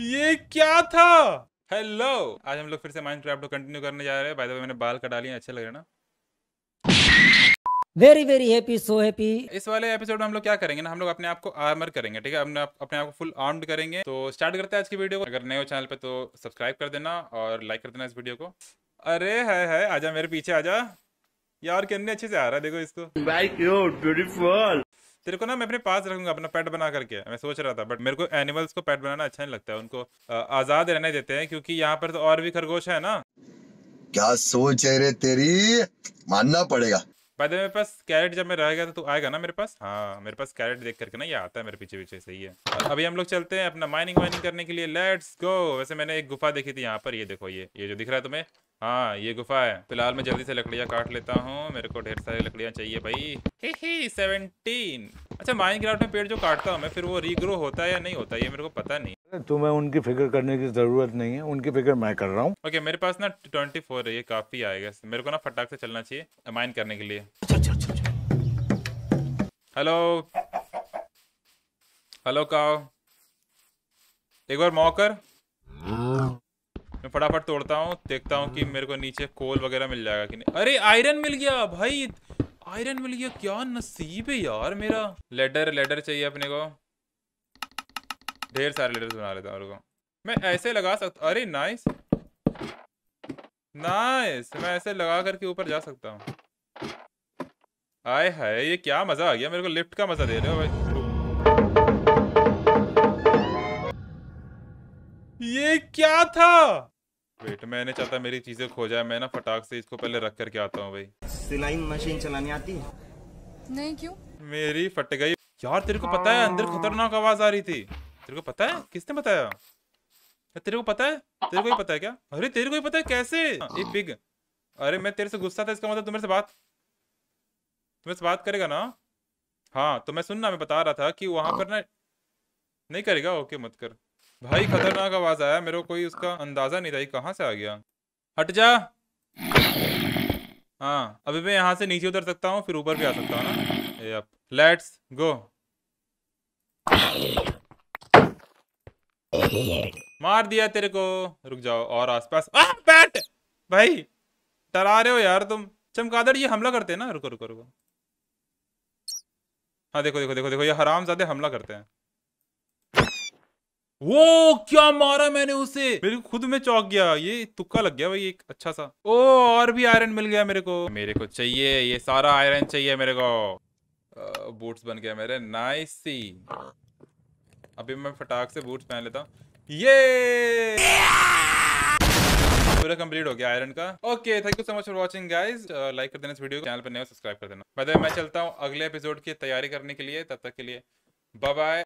ये क्या था हेलो आज हम लोग फिर से माइंड कंटिन्यू करने जा रहे हैं बाय द वे मैंने बाल कटा लिए अच्छे लग रहे ना very very happy so happy इस वाले एपिसोड में हम लोग क्या करेंगे ना हम लोग अपने आप को आर्मर करेंगे ठीक है अपने आप, अपने आप को फुल आर्म्ड करेंगे तो स्टार्ट करते हैं आज की वीडियो को अगर नए हो चैनल पे तो सब्सक्राइब कर देना और लाइक कर देना इस वीडियो को अरे है है आजा मेरे पीछे आजा यार कितने अच्छे से आ रहा है देखो इसको बाइक यू ब्यूटीफुल तेरे को ना मैं अपने पास रखूंगा अपना पेट बना करके मैं सोच रहा था बट मेरे को एनिमल्स को पेट बनाना अच्छा नहीं लगता है उनको आजाद रहने देते हैं क्योंकि यहाँ पर तो और भी खरगोश है ना क्या सोच है रे तेरी मानना पड़ेगा पहले मेरे पास कैरेट जब मैं रह गया तो तो आएगा ना मेरे पास हाँ मेरे पास कैरेट देख करके ना ये आता है मेरे पीछे पीछे सही है अभी हम लोग चलते हैं अपना माइनिंग वाइनिंग करने के लिए लेट्स गो वैसे मैंने एक गुफा देखी थी यहाँ पर ये देखो ये ये जो दिख रहा है तुम्हें हाँ ये गुफा है फिलहाल मैं जल्दी से लकड़ियाँ काट लेता हूँ मेरे को ढेर सारी लकड़ियाँ चाहिए भाई हे हे सेवनटीन अच्छा माइनक्राफ्ट में पेड़ जो काटता हूँ मैं फिर वो रीग्रो होता है या नहीं होता ये मेरे को पता नहीं तुम्हें उनकी फिक्र करने की जरूरत नहीं है उनकी फिक्र मैं कर रहा हूँ ओके okay, मेरे पास ना ट्वेंटी फोर ये काफी आएगा मेरे को ना फटाक से चलना चाहिए माइन करने के लिए हेलो हेलो काओ एक बार मौकर मैं फटाफट तोड़ता हूँ देखता हूँ कि मेरे को नीचे कोल वगैरह मिल जाएगा कि नहीं अरे आयरन मिल गया भाई आयरन मिल गया क्या नसीब है यार मेरा लेडर लेडर चाहिए अपने को ढेर सारे लेडर बना लेता हूँ मैं ऐसे लगा सकता अरे नाइस नाइस मैं ऐसे लगा करके ऊपर जा सकता हूँ आय हाय ये क्या मज़ा आ गया मेरे को लिफ्ट का मज़ा दे रहे हो भाई ये क्या था वेट मैंने चाहता मेरी चीजें खो जाए मैं ना फटाक से इसको पहले रख करके आता हूँ भाई सिलाई मशीन चलानी आती है नहीं क्यों मेरी फट गई यार तेरे को पता है अंदर खतरनाक आवाज आ रही थी तेरे को पता है किसने बताया तेरे को पता है तेरे को ही पता है क्या अरे तेरे को ही पता है कैसे ये पिग अरे मैं तेरे से गुस्सा था इसका मतलब तुम्हारे से बात तुम्हें से बात करेगा ना हाँ तो मैं सुनना मैं बता रहा था कि वहां पर ना नहीं करेगा ओके मत कर भाई खतरनाक आवाज आया मेरे को कोई उसका अंदाजा नहीं था कहाँ से आ गया हट जा हाँ अभी मैं यहाँ से नीचे उतर सकता हूँ फिर ऊपर भी आ सकता हूँ ना लेट्स गो मार दिया तेरे को रुक जाओ और आसपास आ, बैट भाई डरा रहे हो यार तुम चमकादड़ ये हमला करते हैं ना रुको रुको रुको हाँ देखो देखो देखो देखो ये हराम ज्यादा हमला करते हैं वो क्या मारा मैंने उसे मेरे को खुद में चौक गया ये तुक्का लग गया भाई एक अच्छा सा ओ और भी आयरन मिल गया मेरे को मेरे को चाहिए ये सारा आयरन चाहिए मेरे को बूट्स बन गया मेरे नाइस अभी मैं फटाक से बूट्स पहन लेता ये पूरा कंप्लीट हो गया आयरन का okay thank you so much for watching guys like कर देना इस वीडियो को चैनल पर नया सब्सक्राइब कर देना मैं चलता हूँ अगले एपिसोड की तैयारी करने के लिए तब तक के लिए बाय बाय